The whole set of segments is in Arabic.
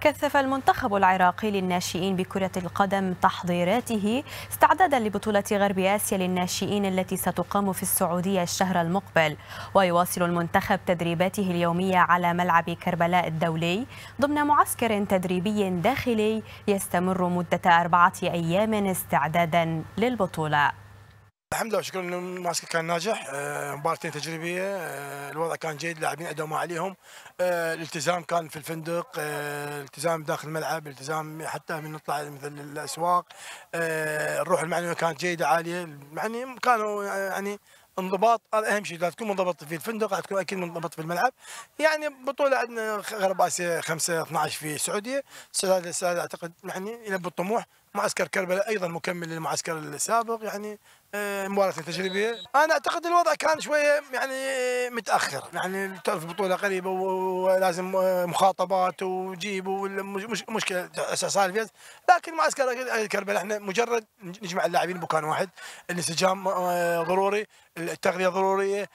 كثف المنتخب العراقي للناشئين بكرة القدم تحضيراته استعدادا لبطولة غرب آسيا للناشئين التي ستقام في السعودية الشهر المقبل ويواصل المنتخب تدريباته اليومية على ملعب كربلاء الدولي ضمن معسكر تدريبي داخلي يستمر مدة أربعة أيام استعدادا للبطولة الحمد لله وشكرا الماسك كان ناجح آه، مباراتين تجريبيه آه، الوضع كان جيد اللاعبين ادوا ما عليهم آه، الالتزام كان في الفندق الالتزام داخل الملعب الالتزام حتى من نطلع مثل الاسواق الروح المعنويه كانت جيده عاليه يعني كانوا يعني انضباط هذا اهم شيء لا تكون منضبط في الفندق لا تكون اكيد منضبط في الملعب يعني بطوله عندنا غرب اسيا 5 12 في السعوديه السعوديه اعتقد يعني يلبوا الطموح معسكر كربلاء ايضا مكمل للمعسكر السابق يعني آه، مباراه تجريبيه انا اعتقد الوضع كان شويه يعني متاخر يعني تعرف البطوله قريبه ولازم آه، مخاطبات وجيب مشكله صار فيها لكن مع كربلاء احنا مجرد نجمع اللاعبين بمكان واحد الانسجام آه، ضروري التغذيه ضروريه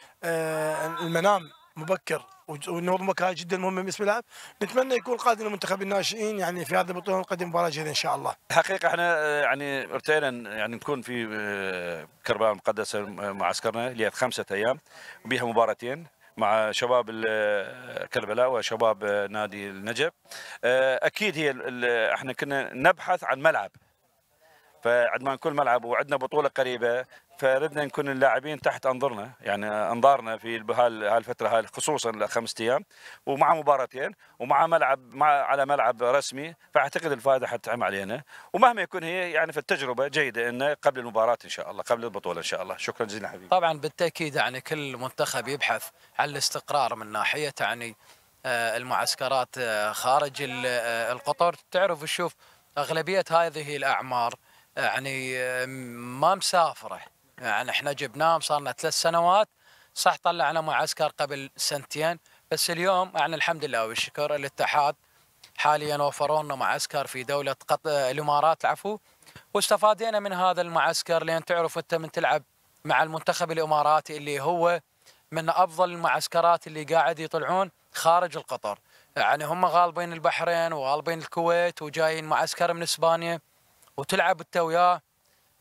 المنام مبكر والنهوض مكان جدا مهم بالنسبه للاعب نتمنى يكون قادم المنتخب الناشئين يعني في هذه البطوله نقدم مباراه جيده ان شاء الله حقيقه احنا آه، يعني ارتئينا يعني نكون في آه، كربلاء المقدسه آه، معسكرنا اللي خمسه ايام بها مباراتين مع شباب كربلاء وشباب نادي النجف اكيد هي احنا كنا نبحث عن ملعب فعندما نكون ملعب وعندنا بطوله قريبه فردنا نكون اللاعبين تحت انظرنا يعني انظارنا في هالفتره هاي خصوصا الخمس ايام ومع مباراتين ومع ملعب مع على ملعب رسمي فاعتقد الفائده حتعم علينا ومهما يكون هي يعني في التجربه جيده انه قبل المباراه ان شاء الله قبل البطوله ان شاء الله شكرا جزيلا حبيبي طبعا بالتاكيد يعني كل منتخب يبحث عن الاستقرار من ناحيه يعني آه، المعسكرات آه، خارج آه، القطر تعرف تشوف اغلبيه هذه الاعمار يعني ما مسافره يعني احنا جبناهم صارنا ثلاث سنوات صح طلعنا معسكر قبل سنتين بس اليوم يعني الحمد لله والشكر الاتحاد حاليا وفروا لنا معسكر في دوله قط... الامارات العفو واستفادينا من هذا المعسكر لان تعرف انت من تلعب مع المنتخب الاماراتي اللي هو من افضل المعسكرات اللي قاعد يطلعون خارج القطر يعني هم غالبين البحرين وغالبين الكويت وجايين معسكر من اسبانيا وتلعب انت وياه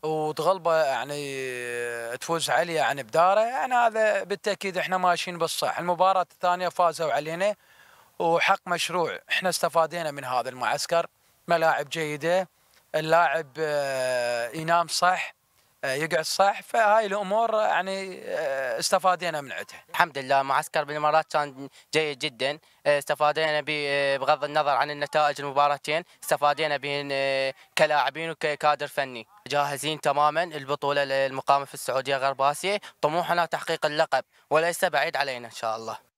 وتغلبه يعني تفوز علي يعني بداره يعني هذا بالتاكيد احنا ماشيين بالصح المباراه الثانيه فازوا علينا وحق مشروع احنا استفادينا من هذا المعسكر ملاعب جيده اللاعب آه، ينام صح يقعد صح فهاي الامور يعني آه، استفادينا من عندها. الحمد لله معسكر بالامارات كان جيد جدا آه، استفادينا آه، بغض النظر عن النتائج المباراتين استفادينا بهن كلاعبين وككادر فني. جاهزين تماما البطوله المقامه في السعوديه غرب اسيا طموحنا تحقيق اللقب وليس بعيد علينا ان شاء الله.